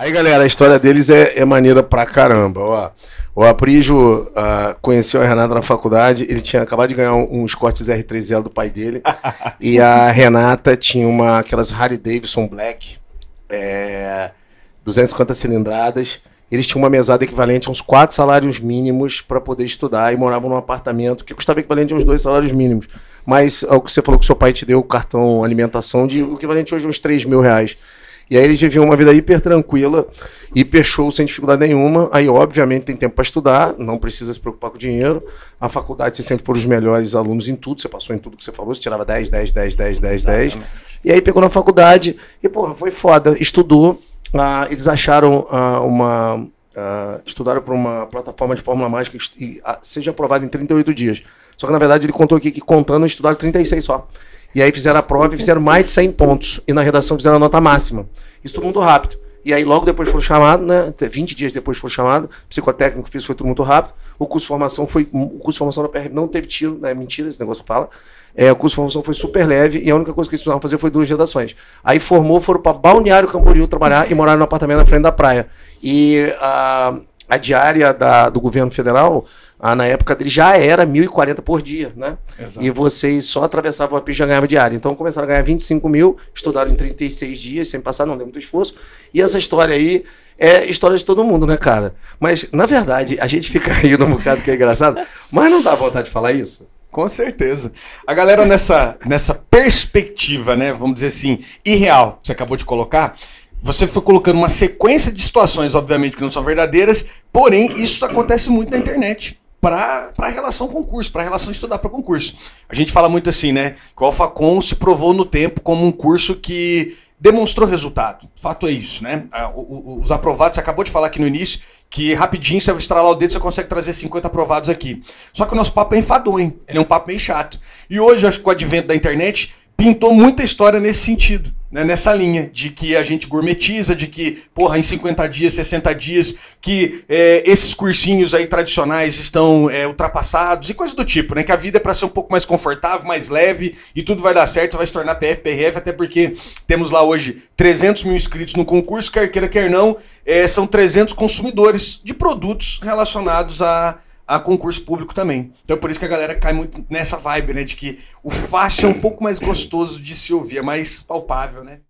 Aí, galera, a história deles é, é maneira pra caramba. Ó, o Aprijo uh, ah, conheceu a Renata na faculdade, ele tinha acabado de ganhar uns cortes R3L do pai dele. e a Renata tinha uma, aquelas Harley Davidson Black, é, 250 cilindradas. Eles tinham uma mesada equivalente a uns quatro salários mínimos para poder estudar e moravam num apartamento que custava equivalente a uns dois salários mínimos. Mas ao é que você falou que seu pai te deu o cartão alimentação de o equivalente hoje a uns 3 mil reais. E aí ele viviam uma vida hiper tranquila, hiper show, sem dificuldade nenhuma. Aí, obviamente, tem tempo para estudar, não precisa se preocupar com dinheiro. A faculdade, você sempre foram os melhores alunos em tudo, você passou em tudo que você falou, você tirava 10, 10, 10, 10, 10, 10. E aí pegou na faculdade e, porra, foi foda. Estudou, ah, eles acharam ah, uma, Uh, estudaram para uma plataforma de fórmula mágica e uh, seja aprovado em 38 dias. Só que na verdade ele contou aqui que contando estudaram 36 só. E aí fizeram a prova e fizeram mais de 100 pontos. E na redação fizeram a nota máxima. Isso tudo muito rápido. E aí, logo depois foi chamado, né? 20 dias depois foi chamado, psicotécnico fiz, foi tudo muito rápido. O curso de formação foi. O curso de formação da PR não teve tiro, né? Mentira, esse negócio fala. É, o curso de formação foi super leve e a única coisa que eles precisavam fazer foi duas redações. Aí formou, foram para Balneário Camboriú trabalhar e moraram no apartamento na frente da praia. E a, a diária da, do governo federal ah, na época dele já era 1.040 por dia, né? Exato. E vocês só atravessavam a pista e já ganhavam diário. Então começaram a ganhar 25 mil, estudaram em 36 dias, sem passar, não deu muito esforço. E essa história aí é história de todo mundo, né, cara? Mas, na verdade, a gente fica rindo no bocado que é engraçado, mas não dá vontade de falar isso? Com certeza. A galera nessa, nessa perspectiva, né, vamos dizer assim, irreal, que você acabou de colocar, você foi colocando uma sequência de situações, obviamente, que não são verdadeiras, porém, isso acontece muito na internet para a relação concurso, para a relação estudar para concurso. A gente fala muito assim, né? Que o AlphaCon se provou no tempo como um curso que demonstrou resultado. Fato é isso, né? Ah, os aprovados, você acabou de falar aqui no início, que rapidinho você estralar o dedo, você consegue trazer 50 aprovados aqui. Só que o nosso papo é enfadonho, ele é um papo meio chato. E hoje, acho que com o advento da internet, pintou muita história nesse sentido né, nessa linha de que a gente gourmetiza, de que, porra, em 50 dias, 60 dias, que é, esses cursinhos aí tradicionais estão é, ultrapassados e coisas do tipo, né? Que a vida é para ser um pouco mais confortável, mais leve e tudo vai dar certo, vai se tornar PF, PRF, até porque temos lá hoje 300 mil inscritos no concurso, quer queira, quer não, é, são 300 consumidores de produtos relacionados a a concurso público também. Então é por isso que a galera cai muito nessa vibe, né? De que o fácil é um pouco mais gostoso de se ouvir, é mais palpável, né?